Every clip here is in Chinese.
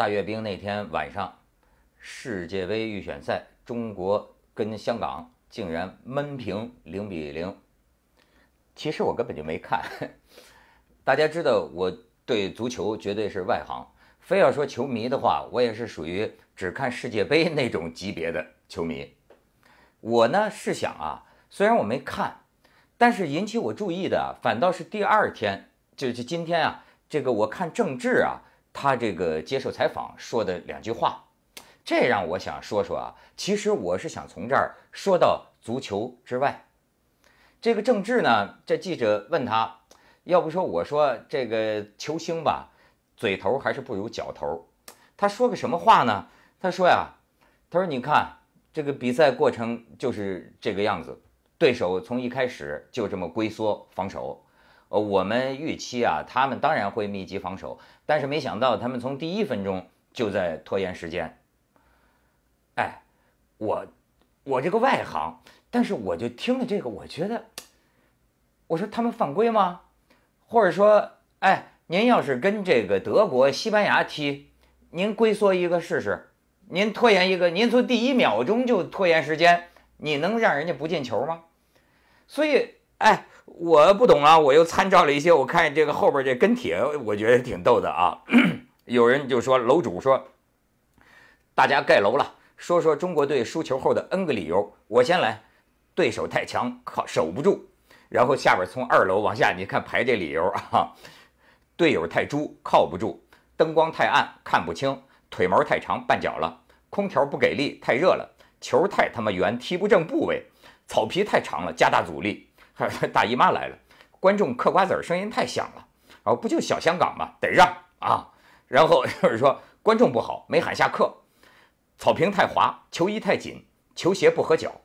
大阅兵那天晚上，世界杯预选赛，中国跟香港竟然闷平零比零。其实我根本就没看。大家知道我对足球绝对是外行，非要说球迷的话，我也是属于只看世界杯那种级别的球迷。我呢是想啊，虽然我没看，但是引起我注意的反倒是第二天，就是今天啊，这个我看政治啊。他这个接受采访说的两句话，这让我想说说啊。其实我是想从这儿说到足球之外。这个郑智呢，这记者问他，要不说我说这个球星吧，嘴头还是不如脚头。他说个什么话呢？他说呀，他说你看这个比赛过程就是这个样子，对手从一开始就这么龟缩防守。呃，我们预期啊，他们当然会密集防守，但是没想到他们从第一分钟就在拖延时间。哎，我，我这个外行，但是我就听了这个，我觉得，我说他们犯规吗？或者说，哎，您要是跟这个德国、西班牙踢，您龟缩一个试试，您拖延一个，您从第一秒钟就拖延时间，你能让人家不进球吗？所以，哎。我不懂啊，我又参照了一些，我看这个后边这跟帖，我觉得挺逗的啊。有人就说，楼主说，大家盖楼了，说说中国队输球后的 N 个理由。我先来，对手太强，靠守不住。然后下边从二楼往下你看排这理由啊，队友太猪，靠不住；灯光太暗，看不清；腿毛太长，绊脚了；空调不给力，太热了；球太他妈圆，踢不正部位；草皮太长了，加大阻力。大姨妈来了，观众嗑瓜子儿声音太响了，然后不就小香港嘛，得让啊，然后 就是说观众不好，没喊下课，草坪太滑，球衣太紧，球鞋不合脚，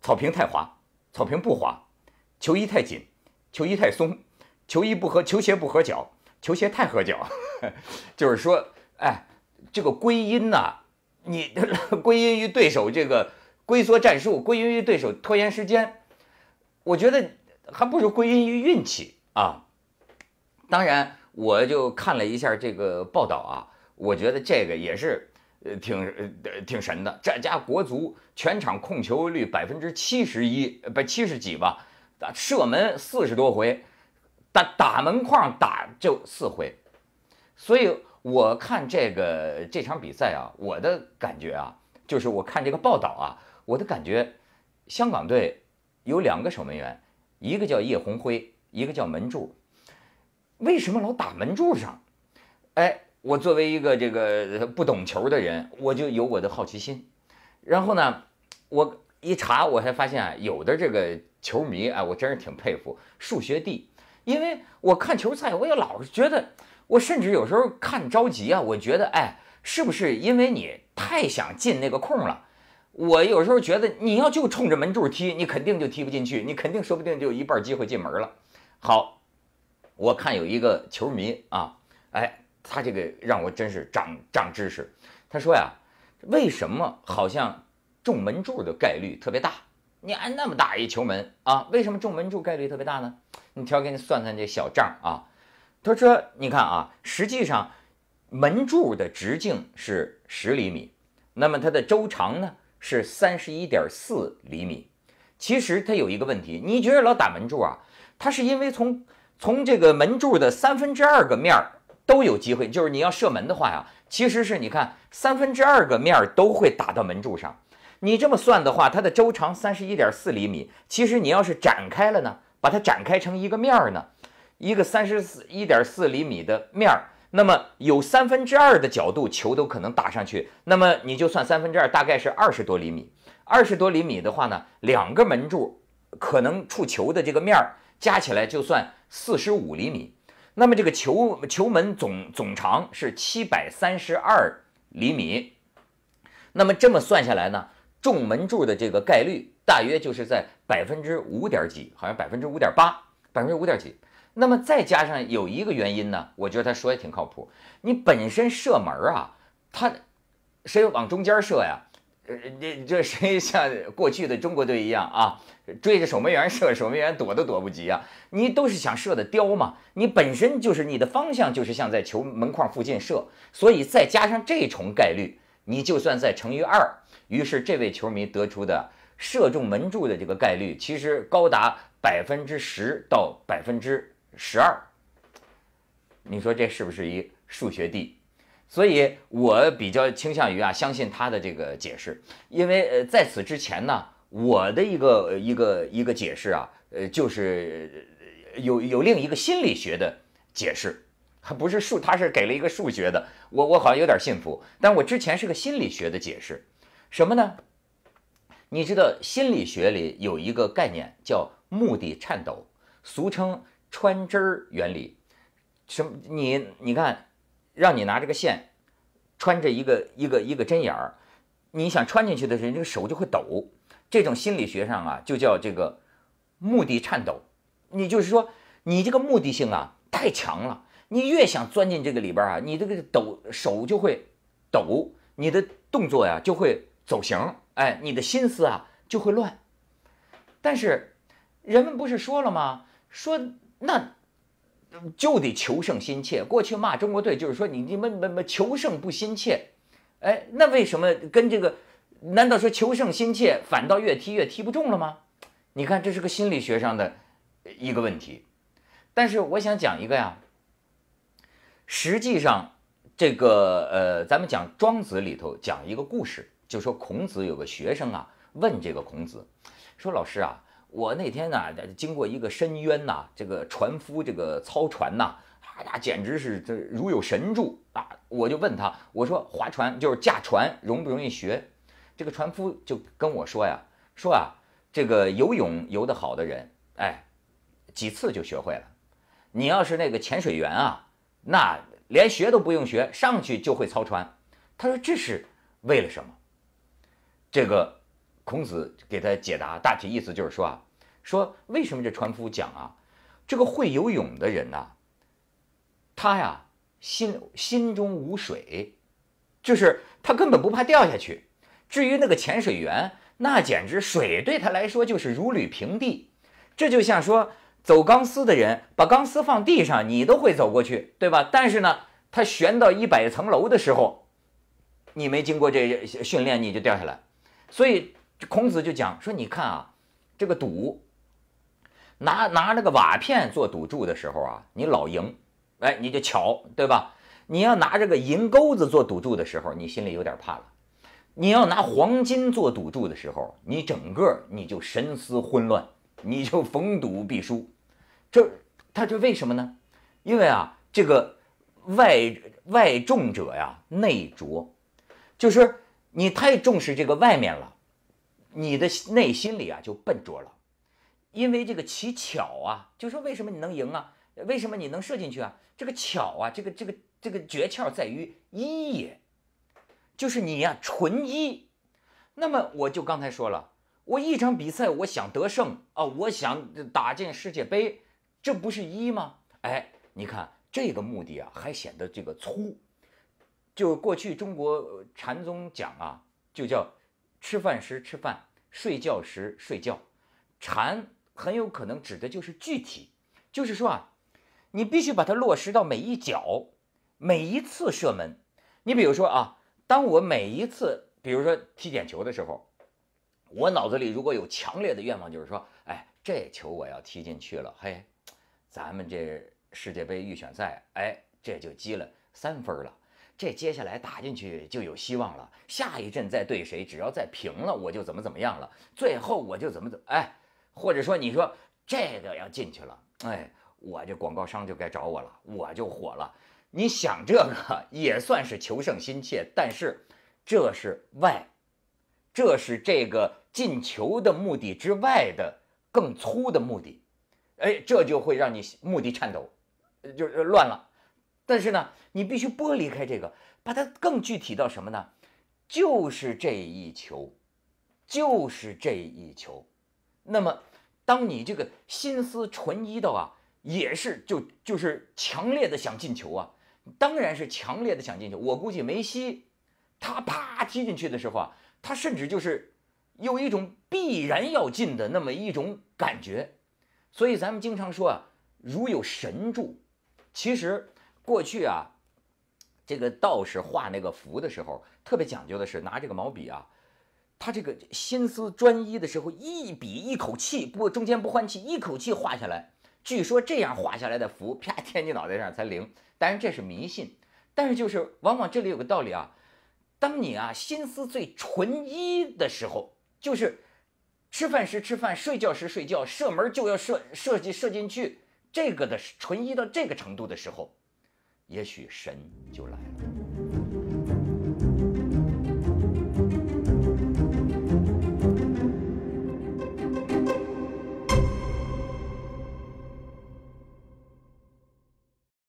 草坪太滑，草坪不滑，球衣太紧，球衣太松，球衣不合，球鞋不合脚，球鞋太合脚，就是说，哎，这个归因呐，你归因于对手这个龟缩战术，归因于对手拖延时间。我觉得还不如归因于运气啊！当然，我就看了一下这个报道啊，我觉得这个也是，呃，挺，呃，挺神的。这家国足全场控球率百分之七十一，呃，不，七十几吧，射门四十多回，但打门框打就四回。所以，我看这个这场比赛啊，我的感觉啊，就是我看这个报道啊，我的感觉，香港队。有两个守门员，一个叫叶红辉，一个叫门柱。为什么老打门柱上？哎，我作为一个这个不懂球的人，我就有我的好奇心。然后呢，我一查，我才发现有的这个球迷啊，我真是挺佩服数学帝，因为我看球赛，我也老是觉得，我甚至有时候看着急啊，我觉得，哎，是不是因为你太想进那个空了？我有时候觉得你要就冲着门柱踢，你肯定就踢不进去，你肯定说不定就一半机会进门了。好，我看有一个球迷啊，哎，他这个让我真是长长知识。他说呀，为什么好像中门柱的概率特别大？你按那么大一球门啊，为什么中门柱概率特别大呢？你挑给你算算这小账啊。他说，你看啊，实际上门柱的直径是十厘米，那么它的周长呢？是三十一点四厘米，其实它有一个问题，你觉得老打门柱啊？它是因为从从这个门柱的三分之二个面儿都有机会，就是你要射门的话呀，其实是你看三分之二个面儿都会打到门柱上。你这么算的话，它的周长三十一点四厘米，其实你要是展开了呢，把它展开成一个面儿呢，一个三十一点四厘米的面儿。那么有三分之二的角度，球都可能打上去。那么你就算三分之二，大概是二十多厘米。二十多厘米的话呢，两个门柱可能触球的这个面儿加起来就算四十五厘米。那么这个球球门总总长是七百三十二厘米。那么这么算下来呢，中门柱的这个概率大约就是在百分之五点几，好像百分之五点八，百分之五点几。那么再加上有一个原因呢，我觉得他说也挺靠谱。你本身射门啊，他谁往中间射呀？呃，这这谁像过去的中国队一样啊，追着守门员射，守门员躲都躲不及啊！你都是想射的刁嘛，你本身就是你的方向就是像在球门框附近射，所以再加上这重概率，你就算再乘以二，于是这位球迷得出的射中门柱的这个概率其实高达百分之十到百分之。十二，你说这是不是一数学帝？所以我比较倾向于啊，相信他的这个解释，因为呃，在此之前呢，我的一个一个一个解释啊，呃，就是有有另一个心理学的解释，还不是数，他是给了一个数学的，我我好像有点信服，但我之前是个心理学的解释，什么呢？你知道心理学里有一个概念叫目的颤抖，俗称。穿针儿原理，什么？你你看，让你拿这个线穿着一个一个一个针眼儿，你想穿进去的时候，你这个手就会抖。这种心理学上啊，就叫这个目的颤抖。你就是说，你这个目的性啊太强了，你越想钻进这个里边啊，你这个抖手就会抖，你的动作呀就会走形，哎，你的心思啊就会乱。但是人们不是说了吗？说。那就得求胜心切。过去骂中国队就是说你你们们们求胜不心切，哎，那为什么跟这个？难道说求胜心切反倒越踢越踢不中了吗？你看这是个心理学上的一个问题。但是我想讲一个呀，实际上这个呃，咱们讲庄子里头讲一个故事，就说孔子有个学生啊，问这个孔子，说老师啊。我那天呢，经过一个深渊呐，这个船夫这个操船呐，哎呀，简直是这如有神助啊！我就问他，我说划船就是驾船，容不容易学？这个船夫就跟我说呀，说啊，这个游泳游得好的人，哎，几次就学会了。你要是那个潜水员啊，那连学都不用学，上去就会操船。他说这是为了什么？这个。孔子给他解答，大体意思就是说啊，说为什么这船夫讲啊，这个会游泳的人呢，他呀心心中无水，就是他根本不怕掉下去。至于那个潜水员，那简直水对他来说就是如履平地。这就像说走钢丝的人，把钢丝放地上，你都会走过去，对吧？但是呢，他悬到一百层楼的时候，你没经过这训练，你就掉下来。所以。孔子就讲说：“你看啊，这个赌拿拿这个瓦片做赌注的时候啊，你老赢，哎，你就巧，对吧？你要拿这个银钩子做赌注的时候，你心里有点怕了；你要拿黄金做赌注的时候，你整个你就神思混乱，你就逢赌必输。这他这为什么呢？因为啊，这个外外重者呀，内浊，就是你太重视这个外面了。”你的内心里啊就笨拙了，因为这个奇巧啊，就说为什么你能赢啊？为什么你能射进去啊？这个巧啊，这个这个这个诀窍在于一，也就是你呀纯一。那么我就刚才说了，我一场比赛我想得胜啊，我想打进世界杯，这不是一吗？哎，你看这个目的啊还显得这个粗。就过去中国禅宗讲啊，就叫。吃饭时吃饭，睡觉时睡觉，禅很有可能指的就是具体，就是说啊，你必须把它落实到每一脚、每一次射门。你比如说啊，当我每一次，比如说踢点球的时候，我脑子里如果有强烈的愿望，就是说，哎，这球我要踢进去了，嘿，咱们这世界杯预选赛，哎，这就积了三分了。这接下来打进去就有希望了，下一阵再对谁，只要再平了，我就怎么怎么样了，最后我就怎么怎么哎，或者说你说这个要进去了，哎，我这广告商就该找我了，我就火了。你想这个也算是求胜心切，但是这是外，这是这个进球的目的之外的更粗的目的，哎，这就会让你目的颤抖，就乱了。但是呢，你必须剥离开这个，把它更具体到什么呢？就是这一球，就是这一球。那么，当你这个心思纯一到啊，也是就就是强烈的想进球啊，当然是强烈的想进球。我估计梅西，他啪踢进去的时候啊，他甚至就是有一种必然要进的那么一种感觉。所以咱们经常说啊，如有神助，其实。过去啊，这个道士画那个符的时候，特别讲究的是拿这个毛笔啊，他这个心思专一的时候，一笔一口气不中间不换气，一口气画下来。据说这样画下来的符，啪贴你脑袋上才灵。但是这是迷信。但是就是往往这里有个道理啊，当你啊心思最纯一的时候，就是吃饭时吃饭，睡觉时睡觉，射门就要射射进射进去，这个的纯一到这个程度的时候。也许神就来了。